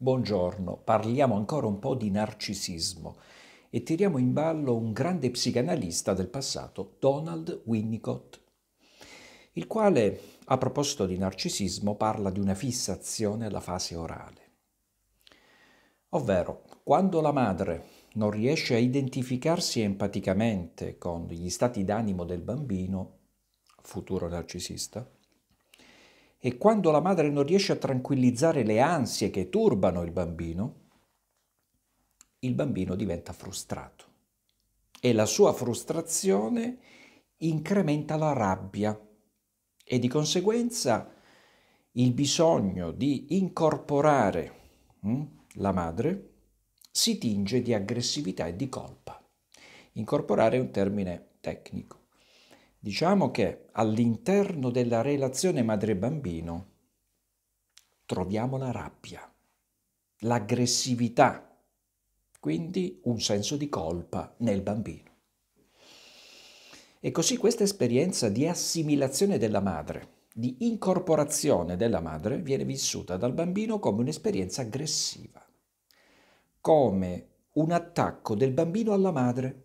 Buongiorno, parliamo ancora un po' di narcisismo e tiriamo in ballo un grande psicanalista del passato, Donald Winnicott, il quale, a proposito di narcisismo, parla di una fissazione alla fase orale. Ovvero, quando la madre non riesce a identificarsi empaticamente con gli stati d'animo del bambino, futuro narcisista, e quando la madre non riesce a tranquillizzare le ansie che turbano il bambino, il bambino diventa frustrato e la sua frustrazione incrementa la rabbia e di conseguenza il bisogno di incorporare hm, la madre si tinge di aggressività e di colpa. Incorporare è un termine tecnico. Diciamo che all'interno della relazione madre-bambino troviamo la rabbia, l'aggressività, quindi un senso di colpa nel bambino. E così questa esperienza di assimilazione della madre, di incorporazione della madre, viene vissuta dal bambino come un'esperienza aggressiva, come un attacco del bambino alla madre.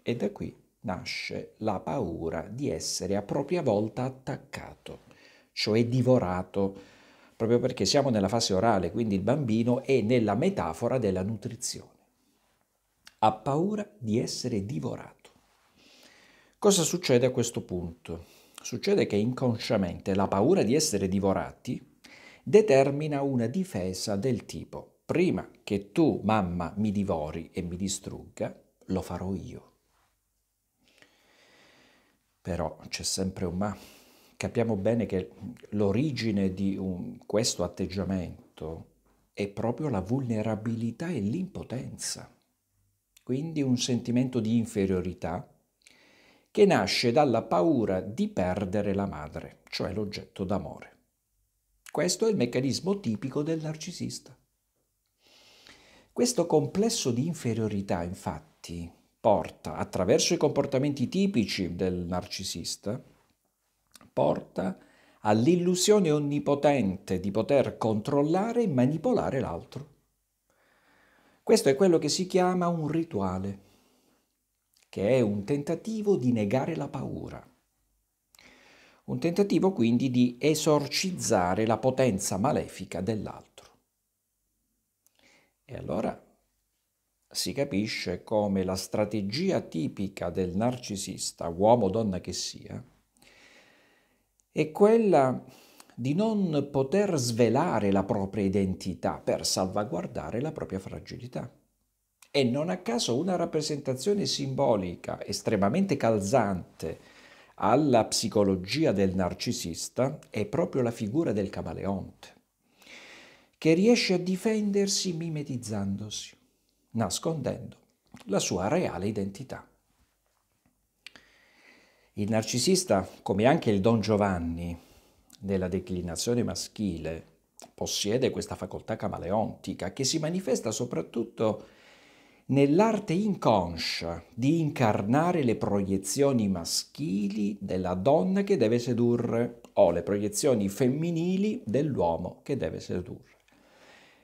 E da qui nasce la paura di essere a propria volta attaccato, cioè divorato, proprio perché siamo nella fase orale, quindi il bambino è nella metafora della nutrizione. Ha paura di essere divorato. Cosa succede a questo punto? Succede che inconsciamente la paura di essere divorati determina una difesa del tipo prima che tu, mamma, mi divori e mi distrugga, lo farò io. Però c'è sempre un ma. Capiamo bene che l'origine di un, questo atteggiamento è proprio la vulnerabilità e l'impotenza. Quindi un sentimento di inferiorità che nasce dalla paura di perdere la madre, cioè l'oggetto d'amore. Questo è il meccanismo tipico del narcisista. Questo complesso di inferiorità, infatti, porta, attraverso i comportamenti tipici del narcisista, porta all'illusione onnipotente di poter controllare e manipolare l'altro. Questo è quello che si chiama un rituale, che è un tentativo di negare la paura. Un tentativo quindi di esorcizzare la potenza malefica dell'altro. E allora si capisce come la strategia tipica del narcisista, uomo o donna che sia, è quella di non poter svelare la propria identità per salvaguardare la propria fragilità. E non a caso una rappresentazione simbolica estremamente calzante alla psicologia del narcisista è proprio la figura del camaleonte, che riesce a difendersi mimetizzandosi nascondendo la sua reale identità. Il narcisista, come anche il Don Giovanni, nella declinazione maschile, possiede questa facoltà camaleontica che si manifesta soprattutto nell'arte inconscia di incarnare le proiezioni maschili della donna che deve sedurre o le proiezioni femminili dell'uomo che deve sedurre.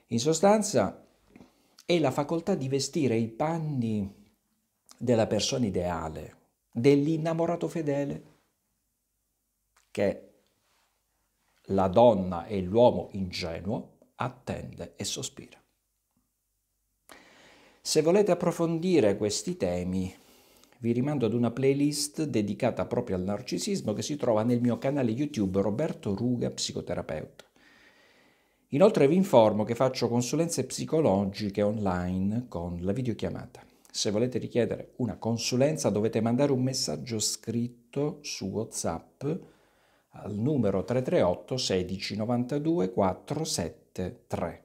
In sostanza, è la facoltà di vestire i panni della persona ideale, dell'innamorato fedele, che la donna e l'uomo ingenuo attende e sospira. Se volete approfondire questi temi, vi rimando ad una playlist dedicata proprio al narcisismo che si trova nel mio canale YouTube Roberto Ruga, psicoterapeuta. Inoltre vi informo che faccio consulenze psicologiche online con la videochiamata. Se volete richiedere una consulenza dovete mandare un messaggio scritto su WhatsApp al numero 338 16 92 473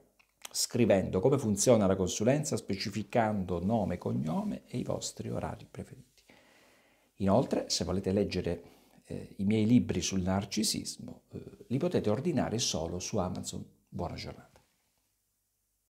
scrivendo come funziona la consulenza specificando nome, cognome e i vostri orari preferiti. Inoltre, se volete leggere eh, i miei libri sul narcisismo, eh, li potete ordinare solo su Amazon ورجلا